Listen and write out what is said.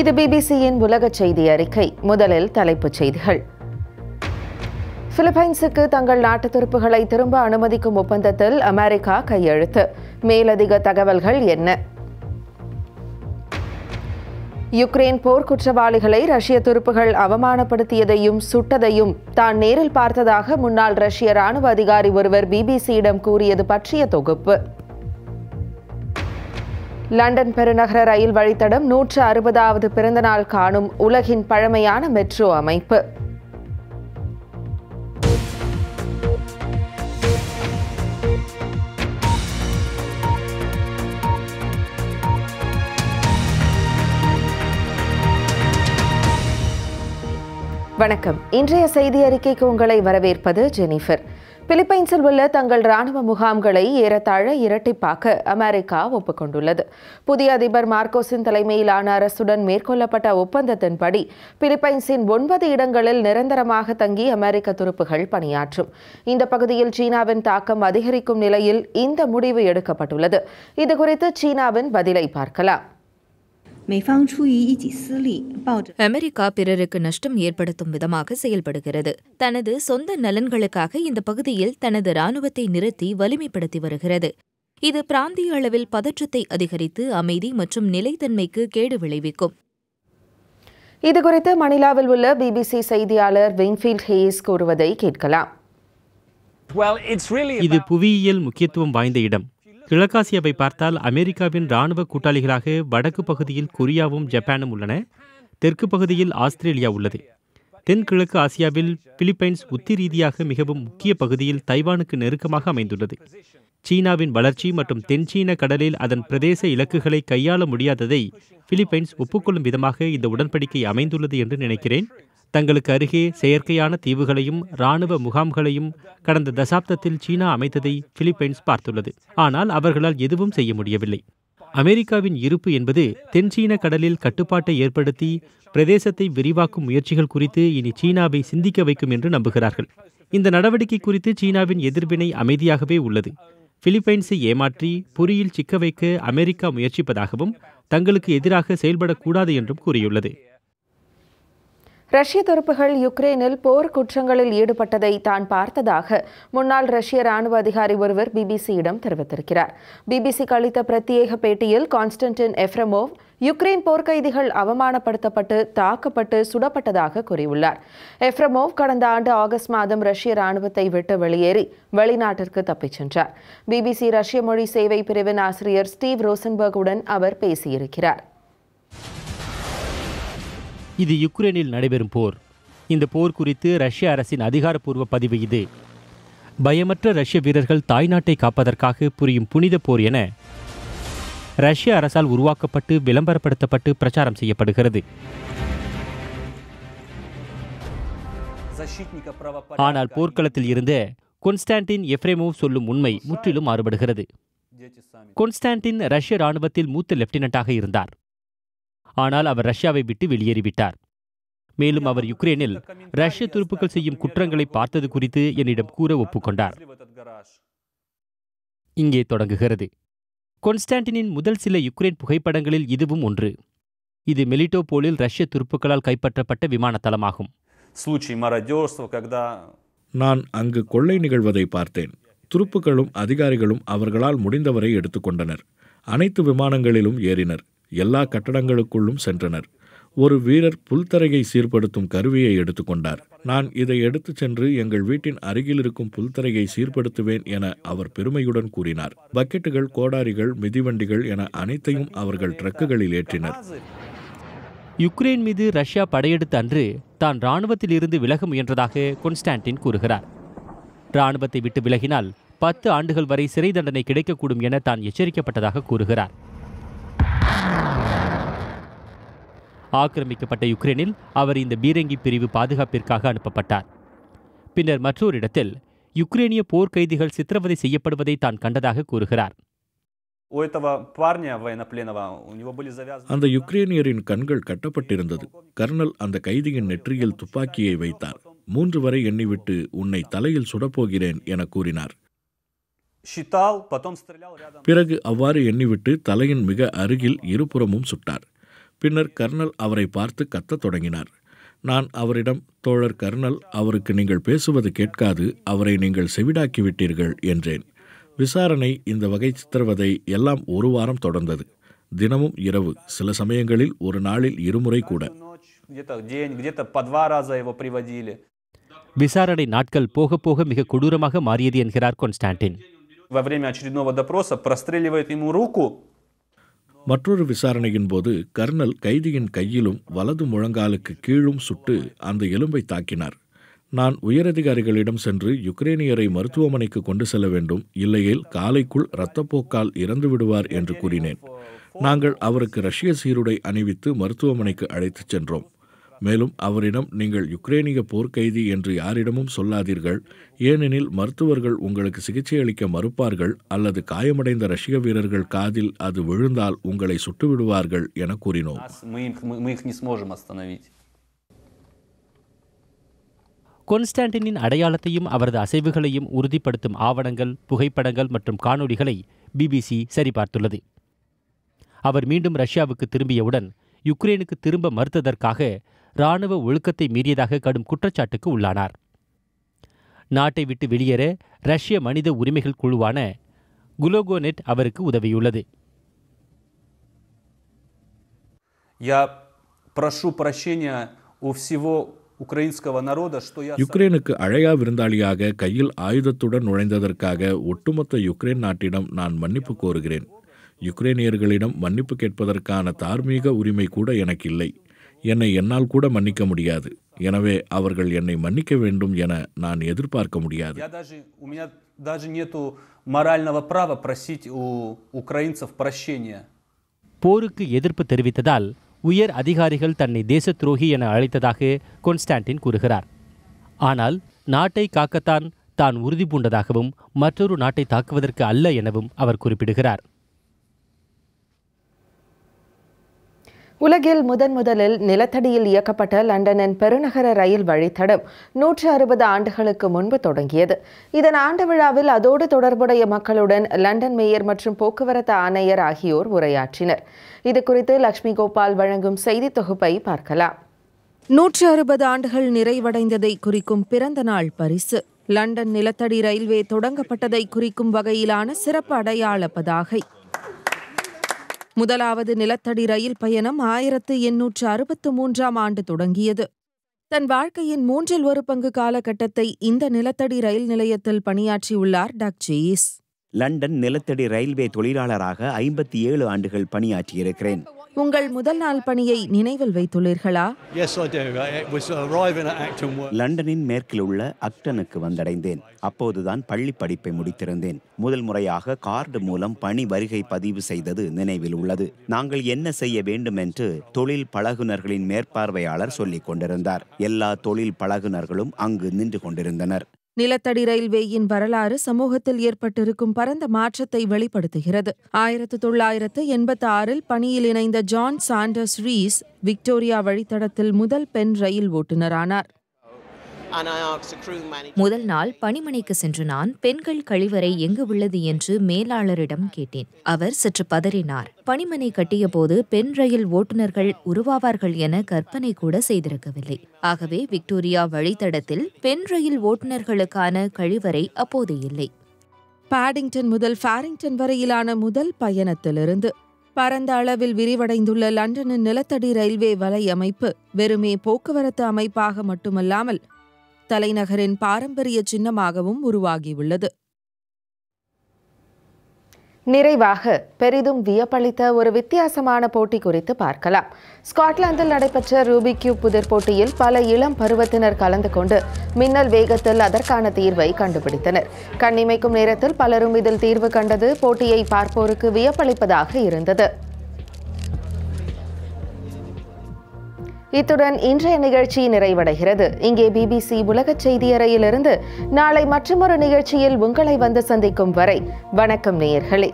இது பிபிசியின் உலக செய்தி அறிக்கை முதலில் தலைப்புச் செய்திகள் பிலிப்பைன்ஸுக்கு தங்கள் நாட்டு துருப்புகளை திரும்ப அனுமதிக்கும் ஒப்பந்தத்தில் அமெரிக்கா கையெழுத்து மேலதிக தகவல்கள் என்ன யுக்ரைன் போர் குற்றவாளிகளை ரஷ்ய துருப்புகள் அவமானப்படுத்தியதையும் சுட்டதையும் தான் நேரில் பார்த்ததாக முன்னாள் ரஷ்ய ராணுவ அதிகாரி ஒருவர் பிபிசியிடம் கூறியது பற்றிய தொகுப்பு லண்டன் பெருநகர ரயில் வழித்தடம் நூற்று அறுபதாவது பிறந்தநாள் காணும் உலகின் பழமையான மெட்ரோ அமைப்பு வணக்கம் இன்றைய செய்தி அறிக்கைக்கு உங்களை வரவேற்பது ஜெனிஃபர் பிலிப்பைன்ஸில் உள்ள தங்கள் ராணுவ முகாம்களை ஏறத்தாழ இரட்டிப்பாக்க அமெரிக்கா ஒப்புக்கொண்டுள்ளது புதிய அதிபர் மார்க்கோஸின் தலைமையிலான அரசுடன் மேற்கொள்ளப்பட்ட ஒப்பந்தத்தின்படி பிலிப்பைன்ஸின் ஒன்பது இடங்களில் நிரந்தரமாக தங்கி அமெரிக்க துருப்புகள் பணியாற்றும் இந்த பகுதியில் சீனாவின் தாக்கம் அதிகரிக்கும் நிலையில் இந்த முடிவு எடுக்கப்பட்டுள்ளது இதுகுறித்து சீனாவின் பதிலை பார்க்கலாம் அமெரிக்கா பிறருக்கு நஷ்டம் ஏற்படுத்தும் விதமாக செயல்படுகிறது தனது சொந்த நலன்களுக்காக இந்த பகுதியில் தனது ராணுவத்தை நிறுத்தி வலிமைப்படுத்தி வருகிறது இது பிராந்திய அளவில் பதற்றத்தை அதிகரித்து அமைதி மற்றும் நிலைத்தன்மைக்கு கேடு விளைவிக்கும் இதுகுறித்து மணிலாவில் உள்ள பிபிசி செய்தியாளர் விங்ஃபீல்ட் ஹேஸ் கூறுவதை கேட்கலாம் இது புவியியல் முக்கியத்துவம் வாய்ந்த இடம் கிழக்காசியாவை பார்த்தால் அமெரிக்காவின் ராணுவ கூட்டாளிகளாக வடக்கு பகுதியில் கொரியாவும் ஜப்பானும் உள்ளன தெற்கு பகுதியில் ஆஸ்திரேலியா உள்ளது தென்கிழக்கு ஆசியாவில் பிலிப்பைன்ஸ் உத்தி ரீதியாக மிகவும் முக்கிய பகுதியில் தைவானுக்கு நெருக்கமாக அமைந்துள்ளது சீனாவின் வளர்ச்சி மற்றும் தென்சீன கடலில் அதன் பிரதேச இலக்குகளை கையாள முடியாததை பிலிப்பைன்ஸ் ஒப்புக்கொள்ளும் விதமாக இந்த உடன்படிக்கை அமைந்துள்ளது என்று நினைக்கிறேன் தங்களுக்கு அருகே செயற்கையான தீவுகளையும் இராணுவ முகாம்களையும் கடந்த தசாப்தத்தில் சீனா அமைத்ததை பிலிப்பைன்ஸ் பார்த்துள்ளது ஆனால் அவர்களால் எதுவும் செய்ய முடியவில்லை அமெரிக்காவின் இருப்பு என்பது தென்சீன கடலில் கட்டுப்பாட்டை ஏற்படுத்தி பிரதேசத்தை விரிவாக்கும் முயற்சிகள் குறித்து இனி சீனாவை சிந்திக்க வைக்கும் என்று நம்புகிறார்கள் இந்த நடவடிக்கை குறித்து சீனாவின் எதிர்வினை அமைதியாகவே உள்ளது பிலிப்பைன்ஸை ஏமாற்றி புரியில் சிக்க வைக்க அமெரிக்கா முயற்சிப்பதாகவும் தங்களுக்கு எதிராக செயல்படக்கூடாது என்றும் கூறியுள்ளது ரஷ்ய துருப்புகள் யுக்ரைனில் போர் குற்றங்களில் ஈடுபட்டதை தான் பார்த்ததாக முன்னாள் ரஷ்ய ராணுவ அதிகாரி ஒருவர் பிபிசியிடம் தெரிவித்திருக்கிறார் பிபிசிக்கு அளித்த பிரத்யேக பேட்டியில் கான்ஸ்டன்டின் எஃப்ரமோவ் யுக்ரைன் போர்க்கைதிகள் அவமானப்படுத்தப்பட்டு தாக்கப்பட்டு சுடப்பட்டதாக கூறியுள்ளார் எஃப்ரமோவ் கடந்த ஆண்டு ஆகஸ்ட் மாதம் ரஷ்ய ராணுவத்தை விட்டு வெளியேறி வெளிநாட்டிற்கு தப்பிச் சென்றார் பிபிசி ரஷ்ய மொழி சேவை பிரிவின் ஆசிரியர் ஸ்டீவ் ரோசன்பர்க் உடன் அவர் பேசியிருக்கிறார் இது யுக்ரைனில் நடைபெறும் போர் இந்த போர் குறித்து ரஷ்ய அரசின் அதிகாரப்பூர்வ பதிவு இது பயமற்ற ரஷ்ய வீரர்கள் தாய்நாட்டை காப்பதற்காக புரியும் புனித போர் என ரஷ்ய அரசால் உருவாக்கப்பட்டு விளம்பரப்படுத்தப்பட்டு பிரச்சாரம் செய்யப்படுகிறது ஆனால் போர்க்களத்தில் இருந்த கொன்ஸ்டான்டின் எஃப்ரேமோவ் சொல்லும் உண்மை முற்றிலும் மாறுபடுகிறது கொன்ஸ்டான்டின் ரஷ்ய ராணுவத்தில் மூத்த லெப்டினண்டாக இருந்தார் ஆனால் அவர் ரஷ்யாவை விட்டு வெளியேறிவிட்டார் மேலும் அவர் யுக்ரைனில் ரஷ்ய துருப்புக்கள் செய்யும் குற்றங்களை பார்த்தது குறித்து என்னிடம் கூற ஒப்புக்கொண்டார் இங்கே தொடங்குகிறது கொன்ஸ்டாண்டினின் முதல் சில யுக்ரைன் புகைப்படங்களில் இதுவும் ஒன்று இது மெலிட்டோபோலில் ரஷ்ய துருப்புக்களால் கைப்பற்றப்பட்ட விமானத்தளமாகும் நான் அங்கு கொள்ளை நிகழ்வதை பார்த்தேன் துருப்புக்களும் அதிகாரிகளும் அவர்களால் முடிந்தவரை எடுத்துக்கொண்டனர் அனைத்து விமானங்களிலும் ஏறினர் எல்லா கட்டடங்களுக்குள்ளும் சென்றனர் ஒரு வீரர் புல்தரையை சீர்படுத்தும் கருவியை எடுத்துக்கொண்டார் நான் இதை எடுத்துச் சென்று எங்கள் வீட்டின் அருகில் இருக்கும் புல்தரையை சீர்படுத்துவேன் என அவர் பெருமையுடன் கூறினார் பக்கெட்டுகள் கோடாரிகள் மிதிவண்டிகள் என அனைத்தையும் அவர்கள் ட்ரக்குகளில் ஏற்றினர் யுக்ரைன் மீது ரஷ்யா படையெடுத்த அன்று தான் இராணுவத்தில் இருந்து விலக முயன்றதாக கொன்ஸ்டான்டின் கூறுகிறார் இராணுவத்தை விட்டு விலகினால் பத்து ஆண்டுகள் வரை சிறை தண்டனை கிடைக்கக்கூடும் என தான் எச்சரிக்கப்பட்டதாக கூறுகிறார் ஆக்கிரமிக்கப்பட்ட யுக்ரைனில் அவர் இந்த பீரங்கி பிரிவு பாதுகாப்பிற்காக அனுப்பப்பட்டார் பின்னர் மற்றொரு இடத்தில் யுக்ரேனிய போர்க்கைதிகள் சித்திரவதை செய்யப்படுவதை தான் கண்டதாக கூறுகிறார் அந்த யுக்ரேனியரின் கண்கள் கட்டப்பட்டிருந்தது கர்னல் அந்த கைதியின் நெற்றியில் துப்பாக்கியை வைத்தார் மூன்று வரை எண்ணிவிட்டு உன்னை தலையில் சுடப்போகிறேன் என கூறினார் பிறகு அவ்வாறு எண்ணிவிட்டு தலையின் மிக அருகில் இருபுறமும் சுட்டார் பின்னர் கர்னல் அவரை பார்த்து கத்தத் தொடங்கினார் நான் அவரிடம் தோழர் கர்னல் அவருக்கு நீங்கள் பேசுவது கேட்காது அவரை நீங்கள் செவிடாக்கிவிட்டீர்கள் என்றேன் விசாரணை இந்த வகை சித்திரவதை எல்லாம் ஒரு வாரம் தொடர்ந்தது தினமும் இரவு சில சமயங்களில் ஒரு நாளில் இருமுறை கூட விசாரணை நாட்கள் போக போக மிக கொடூரமாக மாறியது என்கிறார் கொன்ஸ்டாண்டின் во время очередного допроса простреливает ему руку மற்றொரு விசாரணையின் போது கர்னல் கைதியின் கையிலும் வலது முழங்காலுக்கு கீழும் சுட்டு அந்த எலும்பை தாக்கினார் நான் உயரதிகாரிகளிடம் சென்று யுக்ரேனியரை மருத்துவமனைக்கு கொண்டு செல்ல வேண்டும் இல்லையேல் காலைக்குள் இரத்தப்போக்கால் இறந்து விடுவார் என்று கூறினேன் நாங்கள் அவருக்கு ரஷ்ய சீருடை அணிவித்து மருத்துவமனைக்கு அழைத்துச் சென்றோம் மேலும் அவரிடம் நீங்கள் யுக்ரேனிய போர்க்கைதி என்று யாரிடமும் சொல்லாதீர்கள் ஏனெனில் மருத்துவர்கள் உங்களுக்கு சிகிச்சை அளிக்க மறுப்பார்கள் அல்லது காயமடைந்த ரஷ்ய வீரர்கள் காதில் அது விழுந்தால் உங்களை சுட்டுவிடுவார்கள் என கூறினோம் கொன்ஸ்டாண்டினின் அடையாளத்தையும் அவரது அசைவுகளையும் உறுதிப்படுத்தும் ஆவணங்கள் புகைப்படங்கள் மற்றும் காணொளிகளை பிபிசி சரிபார்த்துள்ளது அவர் மீண்டும் ரஷ்யாவுக்கு திரும்பியவுடன் யுக்ரைனுக்கு திரும்ப மறுத்ததற்காக ராணுவ ஒழுக்கத்தை மீறியதாக கடும் குற்றச்சாட்டுக்கு உள்ளானார் நாட்டை விட்டு வெளியேற ரஷ்ய மனித உரிமைகள் குழுவான குலோகோனெட் அவருக்கு உதவியுள்ளது யுக்ரைனுக்கு அழையா விருந்தாளியாக கையில் ஆயுதத்துடன் நுழைந்ததற்காக ஒட்டுமொத்த யுக்ரைன் நாட்டிடம் நான் மன்னிப்பு கோருகிறேன் யுக்ரைனியர்களிடம் மன்னிப்பு கேட்பதற்கான தார்மீக உரிமை கூட எனக்கு இல்லை என்னை என்னால் கூட மன்னிக்க முடியாது எனவே அவர்கள் என்னை மன்னிக்க வேண்டும் என நான் எதிர்பார்க்க முடியாது போருக்கு எதிர்ப்பு தெரிவித்ததால் உயர் அதிகாரிகள் தன்னை தேச துரோகி என அழைத்ததாக கொன்ஸ்டான்டின் கூறுகிறார் ஆனால் நாட்டை காக்கத்தான் தான் உறுதி பூண்டதாகவும் மற்றொரு நாட்டை தாக்குவதற்கு அல்ல எனவும் அவர் குறிப்பிடுகிறார் உலகில் முதன் முதலில் நிலத்தடியில் இயக்கப்பட்ட லண்டனின் பெருநகர ரயில் வழித்தடம் நூற்று அறுபது ஆண்டுகளுக்கு முன்பு தொடங்கியது இதன் ஆண்டு விழாவில் அதோடு தொடர்புடைய மக்களுடன் லண்டன் மேயர் மற்றும் போக்குவரத்து ஆணையர் ஆகியோர் உரையாற்றினர் இது குறித்து லக்ஷ்மி கோபால் வழங்கும் செய்தி தொகுப்பை பார்க்கலாம் நூற்று அறுபது ஆண்டுகள் நிறைவடைந்ததை குறிக்கும் பிறந்த நாள் பரிசு லண்டன் நிலத்தடி ரயில்வே தொடங்கப்பட்டதை குறிக்கும் வகையிலான சிறப்பு அடையாள பதாகை முதலாவது நிலத்தடி ரயில் பயணம் ஆயிரத்து எண்ணூற்று அறுபத்து மூன்றாம் ஆண்டு தொடங்கியது தன் வாழ்க்கையின் மூன்றில் ஒரு பங்கு காலகட்டத்தை இந்த நிலத்தடி ரயில் நிலையத்தில் பணியாற்றியுள்ளார் ஜெயிஸ் லண்டன் நிலத்தடி ரயில்வே தொழிலாளராக ஐம்பத்தி ஏழு ஆண்டுகள் பணியாற்றியிருக்கிறேன் உங்கள் முதல் நாள் பணியை நினைவில் வைத்துள்ளீர்களா uh, லண்டனின் மேற்கில் உள்ள அக்டனுக்கு வந்தடைந்தேன் அப்போதுதான் பள்ளி படிப்பை முடித்திருந்தேன் முதல் முறையாக கார்டு மூலம் பணி வருகை பதிவு செய்தது நினைவில் உள்ளது நாங்கள் என்ன செய்ய வேண்டும் என்று தொழில் பழகுனர்களின் மேற்பார்வையாளர் சொல்லிக் கொண்டிருந்தார் எல்லா தொழில் பழகுனர்களும் அங்கு நின்று கொண்டிருந்தனர் நிலத்தடி ரயில்வேயின் வரலாறு சமூகத்தில் ஏற்பட்டிருக்கும் பரந்த மாற்றத்தை வெளிப்படுத்துகிறது ஆயிரத்து தொள்ளாயிரத்து எண்பத்தி ஆறில் பணியில் இணைந்த ஜான் சாண்டர்ஸ் ரீஸ் விக்டோரியா வழித்தடத்தில் முதல் பெண் ரயில் ஓட்டுநரானார் முதல் நாள் பணிமனைக்கு சென்று நான் பெண்கள் கழிவறை எங்கு உள்ளது என்று மேலாளரிடம் கேட்டேன் அவர் சற்று பதறினார் பணிமனை கட்டியபோது பெண் ரயில் ஓட்டுநர்கள் உருவாவார்கள் என கற்பனை கூட செய்திருக்கவில்லை ஆகவே விக்டோரியா வழித்தடத்தில் பெண் ரயில் ஓட்டுநர்களுக்கான கழிவறை அப்போது இல்லை பாடிங்டன் முதல் ஃபாரிங்டன் வரையிலான முதல் பயணத்திலிருந்து பரந்த அளவில் விரிவடைந்துள்ள லண்டனின் நிலத்தடி ரயில்வே வலையமைப்பு வெறுமே போக்குவரத்து அமைப்பாக மட்டுமல்லாமல் தலைநகரின் பாரம்பரிய சின்னமாகவும் உருவாகியுள்ளது நிறைவாக பெரிதும் வியப்பளித்த ஒரு வித்தியாசமான போட்டி குறித்து பார்க்கலாம் ஸ்காட்லாந்தில் நடைபெற்ற ரூபி கியூப் புதிர் போட்டியில் பல இளம் பருவத்தினர் கலந்து கொண்டு மின்னல் வேகத்தில் அதற்கான தீர்வை கண்டுபிடித்தனர் கண்ணிமைக்கும் நேரத்தில் பலரும் இதில் தீர்வு கண்டது போட்டியை பார்ப்போருக்கு வியப்பளிப்பதாக இருந்தது இத்துடன் இன்றைய நிகழ்ச்சி நிறைவடைகிறது இங்கே பிபிசி உலக செய்தியறையிலிருந்து நாளை மற்றொரு நிகழ்ச்சியில் உங்களை வந்து சந்திக்கும் வரை வணக்கம் நேயர்களே